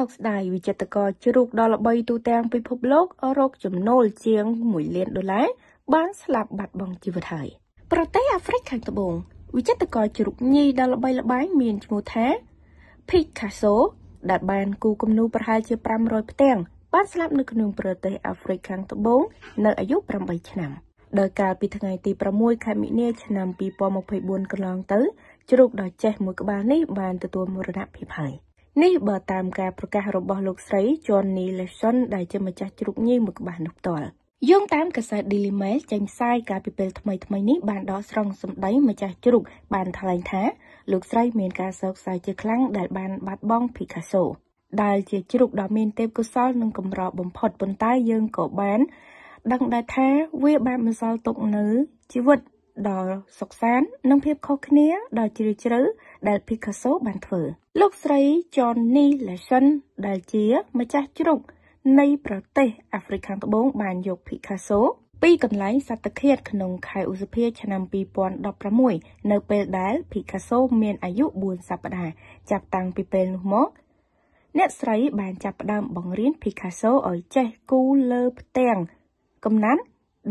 ោកស្ដាយវិចិត្រករជ្រូកដ៏ល្បីទូទាំងពិភពលោករកចំណូលជាង1លានដុល្លារបានស្លាប់បាត់បង់ជីវិតហើយប្រទេសអាហ្វ្រិកខាងត្បូងវិចិត្រករជ្រូកញីដ៏ល្បីល្បាញមានឈ្មោះថា Picasso ដែលបានគូគំនូរប្រហែលជា500ផ្ទាំងបានស្លាប់នៅក្នុងប្រទេសអាហ្វ្រិកខាងត្បូង នៅអាយុ8ឆ្នាំដោយកាលពីថ្ងៃទី6ខែមិនិនាឆ្នាំ2024កន្លងទៅជ្រូកដ៏ចេះមួយក្បាលនេះបានទទួលមរណភាពហើយ។នេះបើតាមការប្រកាសរបស់លោកស្រី Johnny Lesson ដែលជាម្ចាស់ជ្រូកញីមួយក្បាលនោះផ្ទាល់យោងតាមកាសែត Daily Mail ចេញផ្សាយកាលពីពេលថ្មីថ្មីនេះបានដកស្រង់សម្ដីម្ចាស់ជ្រូកបានថ្លែងថាលោកស្រីមានការសោកសៅជាខ្លាំងដែល បានបាត់បង់ Picasso ដែលជាជ្រូកដ៏មានទេពកោសល និងកម្របំផុតប៉ុន្តែយើងក៏បានដឹងដែរថាវាបានបន្សល់ទុកនៅជីវិតដ៏សុខសាន្តនិងភាពខុសគ្នាដ៏ជ្រាលជ្រៅដែល Picasso បានធ្វើលោកស្រី Johnny Lesson ដែលជាម្ចាស់ជ្រុកនៃប្រទេសអាហ្វ្រិកខាងត្បូងបានយក Picasso ពីកន្លែងសត្វឃាតក្នុងខែឧសភាឆ្នាំ2016នៅពេលដែល Picasso មានអាយុ4សប្តាហ៍ចាប់តាំងពីពេលនោះមកអ្នកស្រីបានចាប់ផ្ដើមបង្រៀន Picasso ឲ្យចេះគូរលើផ្ទាំងកំណាត់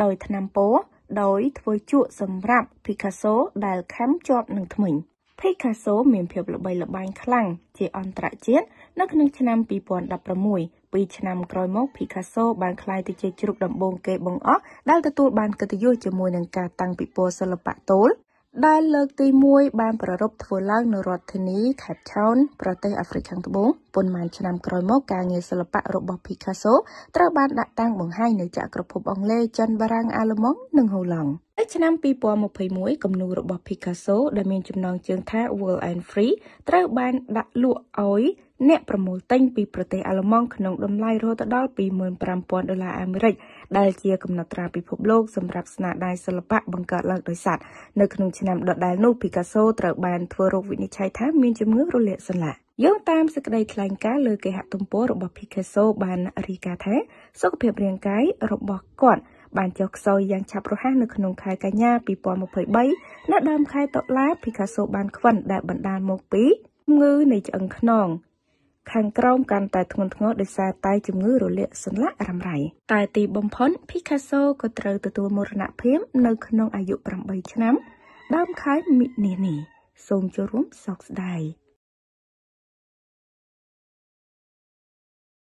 ដោយថ្នាំពណ៌ដោយធ្វើជក់សម្រាប់ Picasso ដែលខំជាប់នឹងធ្មេញ Picasso មានភាពល្បីល្បាញខ្លាំងជាអន្តរជាតិនៅក្នុងឆ្នាំ2016ពីឆ្នាំក្រោយមក Picasso បានក្លាយទៅជាជ្រូកដំបូងគេបង្អស់ដែលទទួលបានកិត្តិយសជាមួយនឹងការតាំងពិព័រណ៍សិល្បៈទោលដែលលើកទី1បានប្រារព្ធធ្វើឡើងនៅរដ្ឋធានី Cape Town ប្រទេសអាហ្វ្រិកខាងត្បូងប៉ុន្មានឆ្នាំក្រោយមកការងារសិល្បៈរបស់ Picasso ត្រូវបានដាក់តាំងបង្ហាញនៅចក្រភព អង់គ្លេសចិនបារាំងអាល្លឺម៉ង់និងហូឡង់នៅឆ្នាំ2021គំនូររបស់ Picasso ដែលមានចំណងជើងថា World and Free ត្រូវបានដាក់លក់ឲ្យ អ្នកប្រមូលទិញពីប្រទេសអាល្លឺម៉ង់ក្នុងតម្លៃរហូតដល់25,000ដុល្លារអាមេរិកដែលជាកំណត់ត្រាពិភពលោកសម្រាប់ស្នាដៃសិល្បៈបង្កើតឡើងដោយសត្វនៅក្នុងឆ្នាំដដែលនោះ Picasso ត្រូវបានធ្វើរោគវិនិច្ឆ័យថាមានជំងឺរលាកសន្លាក់យោងតាមសេចក្តីថ្លែងការណ៍លើគេហទំព័ររបស់ Picasso បានរាយការណ៍ថាសុខភាពរាងកាយរបស់គាត់ បានចុះខ្សោយយ៉ាងឆាប់រហ័សនៅក្នុងខែកញ្ញា2023នៅដើមខែតុលា Picasso បានខ្វិនដែលបណ្ដាលមកពីជំងឺនៃឆ្អឹងខ្នងខាងក្រោមកាន់តែធ្ងន់ធ្ងរដោយសារតែជំងឺរលាកសន្លាក់រ៉ាំរ៉ៃតែទីបំផុត Picasso ក៏ត្រូវទទួលមរណភាពនៅក្នុងអាយុ8ឆ្នាំដើមខែមិនិនានេះសូមចូលរួមសោកស្ដាយ